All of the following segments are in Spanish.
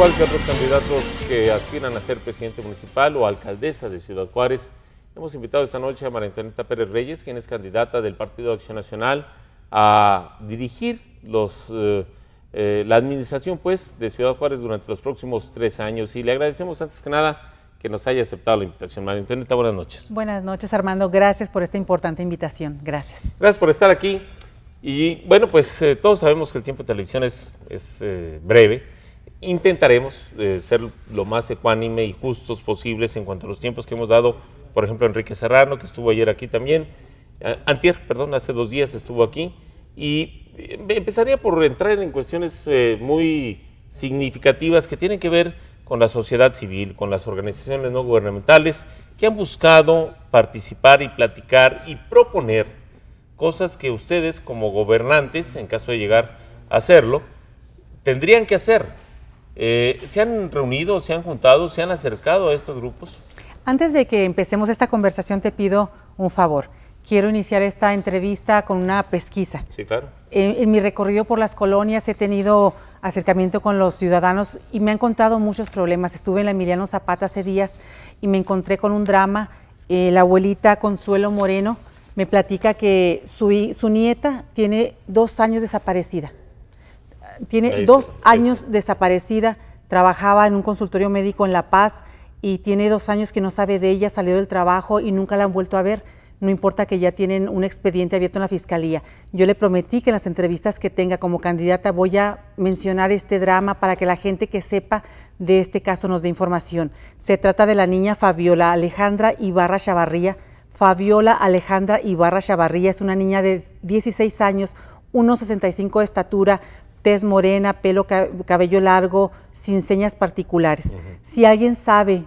igual que otros candidatos que aspiran a ser presidente municipal o alcaldesa de Ciudad Juárez, hemos invitado esta noche a María Pérez Reyes, quien es candidata del Partido Acción Nacional, a dirigir los, eh, eh, la administración pues, de Ciudad Juárez durante los próximos tres años. Y le agradecemos antes que nada que nos haya aceptado la invitación. María buenas noches. Buenas noches, Armando. Gracias por esta importante invitación. Gracias. Gracias por estar aquí. Y bueno, pues eh, todos sabemos que el tiempo de televisión es, es eh, breve intentaremos eh, ser lo más ecuánime y justos posibles en cuanto a los tiempos que hemos dado, por ejemplo, Enrique Serrano, que estuvo ayer aquí también, antier, perdón, hace dos días estuvo aquí, y eh, empezaría por entrar en cuestiones eh, muy significativas que tienen que ver con la sociedad civil, con las organizaciones no gubernamentales, que han buscado participar y platicar y proponer cosas que ustedes como gobernantes, en caso de llegar a hacerlo, tendrían que hacer eh, ¿Se han reunido, se han juntado, se han acercado a estos grupos? Antes de que empecemos esta conversación te pido un favor. Quiero iniciar esta entrevista con una pesquisa. Sí, claro. En, mi recorrido por las colonias he tenido acercamiento con los ciudadanos y me han contado muchos problemas. Estuve en la Emiliano Zapata hace días y me encontré con un drama. Eh, la abuelita Consuelo Moreno me platica que su nieta tiene dos años desaparecida tiene dos años desaparecida, trabajaba en un consultorio médico en La Paz y tiene dos años que no sabe de ella, salió del trabajo y nunca la han vuelto a ver. No importa que ya tienen un expediente abierto en la fiscalía. Yo le prometí que en las entrevistas que tenga como candidata voy a mencionar este drama para que la gente que sepa de este caso nos dé información. Se trata de la niña Fabiola Alejandra Ibarra Chavarría. Fabiola Alejandra Ibarra Chavarría es una niña de 16 años, 1,65 de estatura, tez morena, pelo, cabello largo, sin señas particulares. Si alguien sabe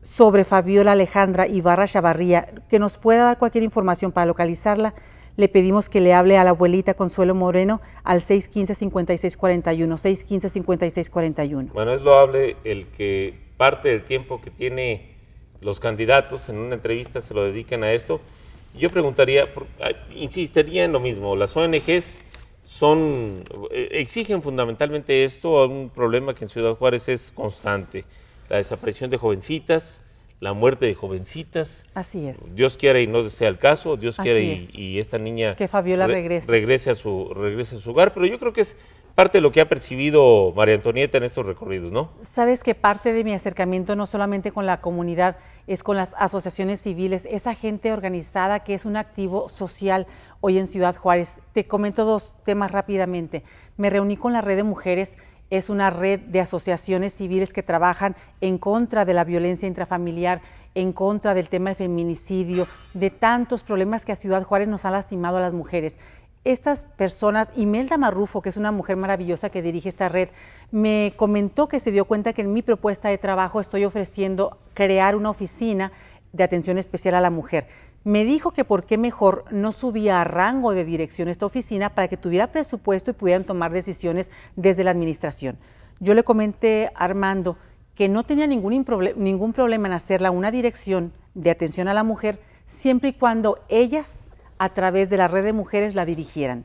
sobre Fabiola Alejandra Ibarra Chavarría, que nos pueda dar cualquier información para localizarla, le pedimos que le hable a la abuelita Consuelo Moreno al 615-5641, 615-5641. Bueno, es loable el que parte del tiempo que tiene los candidatos en una entrevista se lo dediquen a esto. Yo preguntaría, insistiría en lo mismo, las ONGs son, eh, exigen fundamentalmente esto un problema que en Ciudad Juárez es constante, la desaparición de jovencitas, la muerte de jovencitas. Así es. Dios quiera y no sea el caso, Dios quiera y, esta niña... Que Fabiola regrese. Regrese a, su, regrese a su hogar, pero yo creo que es parte de lo que ha percibido María Antonieta en estos recorridos, ¿no? Sabes que parte de mi acercamiento no solamente con la comunidad, es con las asociaciones civiles, esa gente organizada que es un activo social hoy en Ciudad Juárez. Te comento dos temas rápidamente. Me reuní con la red de mujeres es una red de asociaciones civiles que trabajan en contra de la violencia intrafamiliar, en contra del tema del feminicidio, de tantos problemas que a Ciudad Juárez nos ha lastimado a las mujeres estas personas, Imelda Marrufo, que es una mujer maravillosa que dirige esta red, me comentó que se dio cuenta que en mi propuesta de trabajo estoy ofreciendo crear una oficina de atención especial a la mujer. Me dijo que por qué mejor no subía a rango de dirección esta oficina para que tuviera presupuesto y pudieran tomar decisiones desde la administración. Yo le comenté a Armando que no tenía ningún, ningún problema en hacerla una dirección de atención a la mujer siempre y cuando ellas a través de la red de mujeres la dirigieran.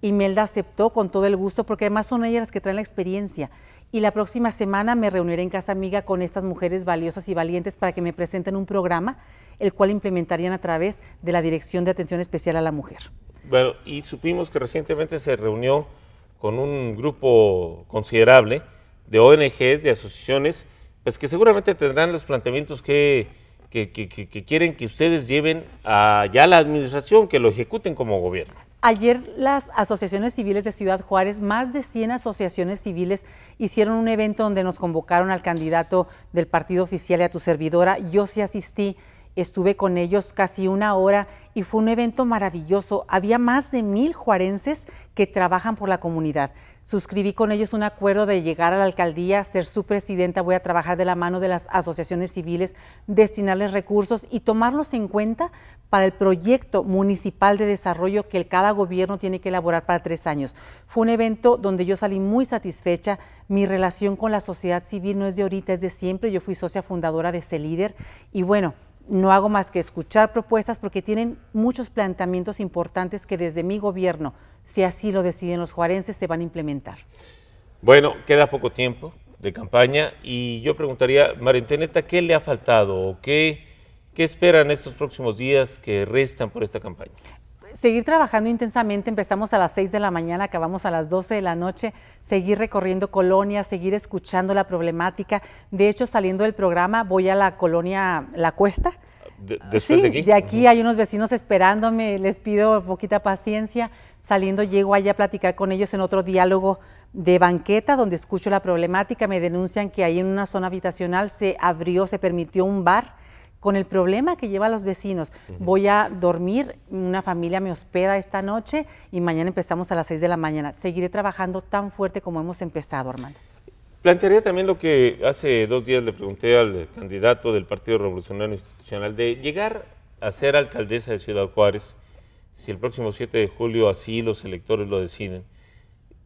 Y aceptó con todo el gusto porque además son ellas las que traen la experiencia. Y la próxima semana me reuniré en Casa Amiga con estas mujeres valiosas y valientes para que me presenten un programa, el cual implementarían a través de la Dirección de Atención Especial a la Mujer. Bueno, y supimos que recientemente se reunió con un grupo considerable de ONGs, de asociaciones, pues que seguramente tendrán los planteamientos que que, quieren que ustedes lleven a ya la administración, que lo ejecuten como gobierno. Ayer las asociaciones civiles de Ciudad Juárez, más de 100 asociaciones civiles, hicieron un evento donde nos convocaron al candidato del partido oficial y a tu servidora. Yo sí asistí, estuve con ellos casi una hora y fue un evento maravilloso. Había más de mil juarenses que trabajan por la comunidad suscribí con ellos un acuerdo de llegar a la alcaldía, ser su presidenta, voy a trabajar de la mano de las asociaciones civiles, destinarles recursos y tomarlos en cuenta para el proyecto municipal de desarrollo que cada gobierno tiene que elaborar para tres años. Fue un evento donde yo salí muy satisfecha. Mi relación con la sociedad civil no es de ahorita, es de siempre. Yo fui socia fundadora de CELIDER y bueno, no hago más que escuchar propuestas porque tienen muchos planteamientos importantes que desde mi gobierno si así lo deciden los juarenses, se van a implementar. Bueno, queda poco tiempo de campaña y yo preguntaría, María ¿qué le ha faltado o qué, qué esperan estos próximos días que restan por esta campaña? seguir trabajando intensamente, empezamos a las 6 de la mañana, acabamos a las 12 de la noche, seguir recorriendo colonias, seguir escuchando la problemática. De hecho, saliendo del programa voy a la colonia La Cuesta Ah, de aquí. hay unos vecinos esperándome, les pido poquita paciencia. Saliendo llego allá a platicar con ellos en otro diálogo de banqueta donde escucho la problemática. Me denuncian que ahí en una zona habitacional se abrió, se permitió un bar con el problema que lleva a los vecinos. Voy a dormir, una familia me hospeda esta noche y mañana empezamos a las 6 de la mañana. Seguiré trabajando tan fuerte como hemos empezado, Armando. Plantearía también lo que hace dos días le pregunté al candidato del Partido Revolucionario Institucional de llegar a ser alcaldesa de Ciudad Juárez, si el próximo 7 de julio así los electores lo deciden.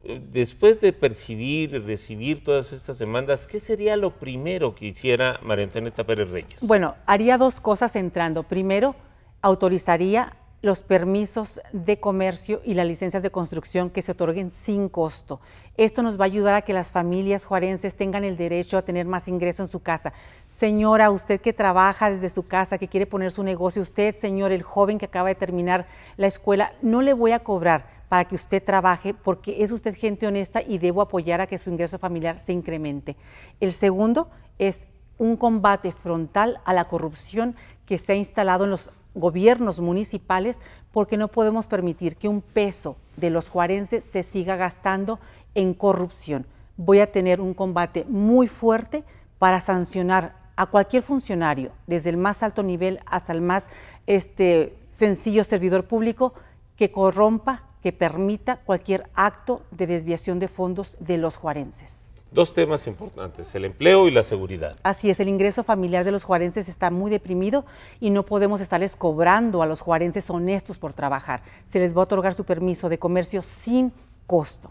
Después de percibir y recibir todas estas demandas, ¿qué sería lo primero que hiciera María Antonieta Pérez Reyes? Bueno, haría dos cosas entrando. Primero, autorizaría los permisos de comercio y las licencias de construcción que se otorguen sin costo. Esto nos va a ayudar a que las familias juarenses tengan el derecho a tener más ingreso en su casa. Señora, usted que trabaja desde su casa, que quiere poner su negocio, usted, señor, el joven que acaba de terminar la escuela, no le voy a cobrar para que usted trabaje porque es usted gente honesta y debo apoyar a que su ingreso familiar se incremente. El segundo es un combate frontal a la corrupción que se ha instalado en los gobiernos municipales porque no podemos permitir que un peso de los juarenses se siga gastando en corrupción. Voy a tener un combate muy fuerte para sancionar a cualquier funcionario, desde el más alto nivel hasta el más este, sencillo servidor público, que corrompa, que permita cualquier acto de desviación de fondos de los juarenses dos temas importantes, el empleo y la seguridad. Así es, el ingreso familiar de los juarenses está muy deprimido y no podemos estarles cobrando a los juarenses honestos por trabajar. Se les va a otorgar su permiso de comercio sin costo.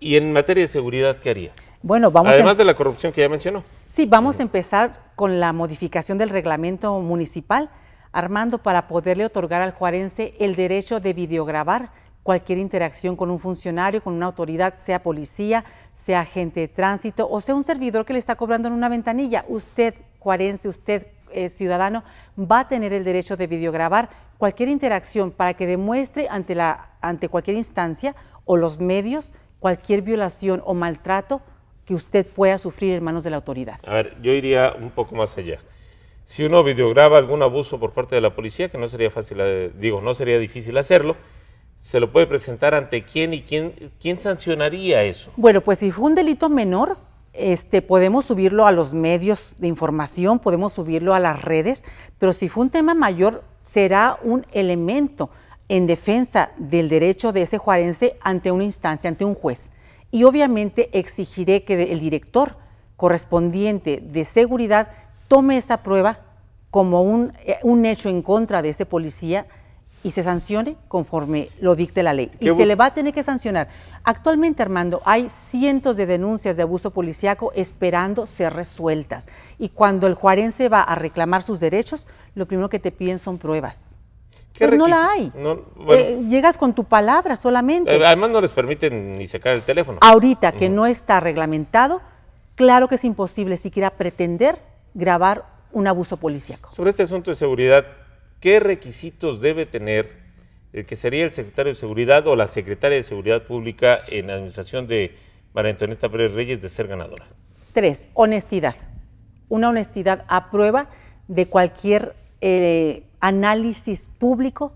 ¿Y en materia de seguridad qué haría? Bueno, vamos Además de la corrupción que ya mencionó. Sí, vamos a empezar con la modificación del reglamento municipal, Armando, para poderle otorgar al juarense el derecho de videograbar cualquier interacción con un funcionario, con una autoridad, sea policía, sea agente de tránsito o sea un servidor que le está cobrando en una ventanilla. Usted, cuarense, usted, eh, ciudadano, va a tener el derecho de videograbar cualquier interacción para que demuestre ante, la, ante cualquier instancia o los medios cualquier violación o maltrato que usted pueda sufrir en manos de la autoridad. A ver, yo iría un poco más allá. Si uno videograba algún abuso por parte de la policía, que no sería fácil, eh, digo, no sería difícil hacerlo, se lo puede presentar ante quién y quién, sancionaría eso. Bueno, pues si fue un delito menor, este, podemos subirlo a los medios de información, podemos subirlo a las redes, pero si fue un tema mayor, será un elemento en defensa del derecho de ese juarense ante una instancia, ante un juez. Y obviamente exigiré que el director correspondiente de seguridad tome esa prueba como un, eh, un hecho en contra de ese policía y se sancione conforme lo dicte la ley. y se le va a tener que sancionar. Actualmente, Armando, hay cientos de denuncias de abuso policiaco esperando ser resueltas. Y cuando el juarense va a reclamar sus derechos, lo primero que te piden son pruebas. Pero pues no la hay. Eh, llegas con tu palabra solamente. Eh, además no les permiten ni sacar el teléfono. Ahorita que no, está reglamentado, claro que es imposible siquiera pretender grabar un abuso policiaco Sobre este asunto de seguridad, ¿Qué requisitos debe tener el que sería el secretario de Seguridad o la secretaria de Seguridad Pública en la administración de María Antonieta Pérez Reyes de ser ganadora? Tres, honestidad. Una honestidad a prueba de cualquier eh, análisis público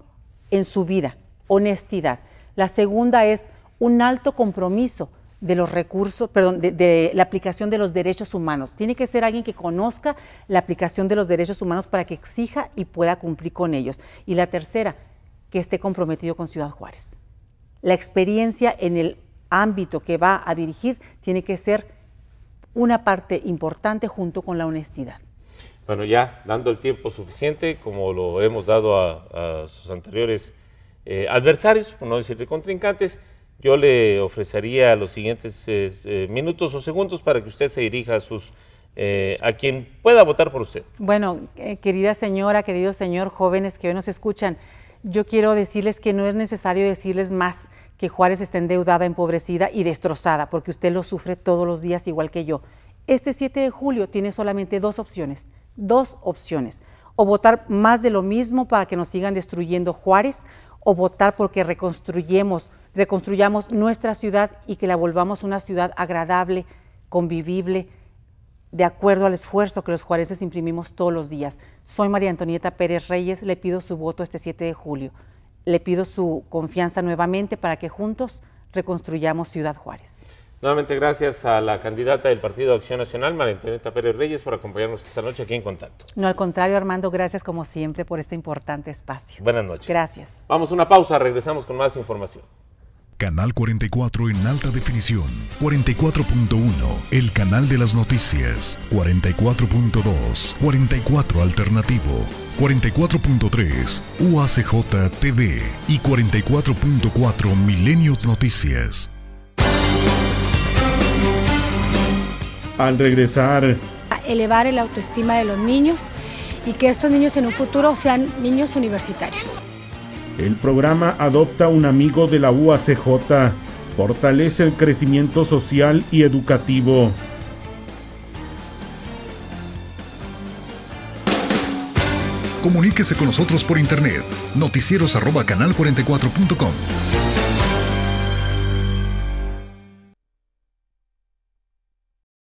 en su vida. Honestidad. La segunda es un alto compromiso de los recursos, perdón, de, la aplicación de los derechos humanos. Tiene que ser alguien que conozca la aplicación de los derechos humanos para que exija y pueda cumplir con ellos. Y la tercera, que esté comprometido con Ciudad Juárez. La experiencia en el ámbito que va a dirigir tiene que ser una parte importante junto con la honestidad. Bueno, ya dando el tiempo suficiente, como lo hemos dado a, sus anteriores eh, adversarios, por no decir contrincantes, yo le ofrecería los siguientes eh, minutos o segundos para que usted se dirija a sus eh, a quien pueda votar por usted. Bueno, eh, querida señora, querido señor, jóvenes que hoy nos escuchan, yo quiero decirles que no es necesario decirles más que Juárez está endeudada, empobrecida y destrozada, porque usted lo sufre todos los días igual que yo. Este 7 de julio tiene solamente dos opciones, dos opciones, o votar más de lo mismo para que nos sigan destruyendo Juárez, o votar porque reconstruyemos reconstruyamos nuestra ciudad y que la volvamos una ciudad agradable, convivible, de acuerdo al esfuerzo que los juarenses imprimimos todos los días. Soy María Antonieta Pérez Reyes, le pido su voto este 7 de julio. Le pido su confianza nuevamente para que juntos reconstruyamos Ciudad Juárez. Nuevamente gracias a la candidata del Partido Acción Nacional, María Antonieta Pérez Reyes, por acompañarnos esta noche aquí en Contacto. No, al contrario, Armando, gracias como siempre por este importante espacio. Buenas noches. Gracias. Vamos a una pausa, regresamos con más información. Canal 44 en alta definición, 44.1, el canal de las noticias, 44.2, 44 alternativo, 44.3, UACJ TV y 44.4 Milenios Noticias. Al regresar... A elevar el autoestima de los niños y que estos niños en un futuro sean niños universitarios. El programa Adopta un amigo de la UACJ fortalece el crecimiento social y educativo. Comuníquese con nosotros por internet canal 44com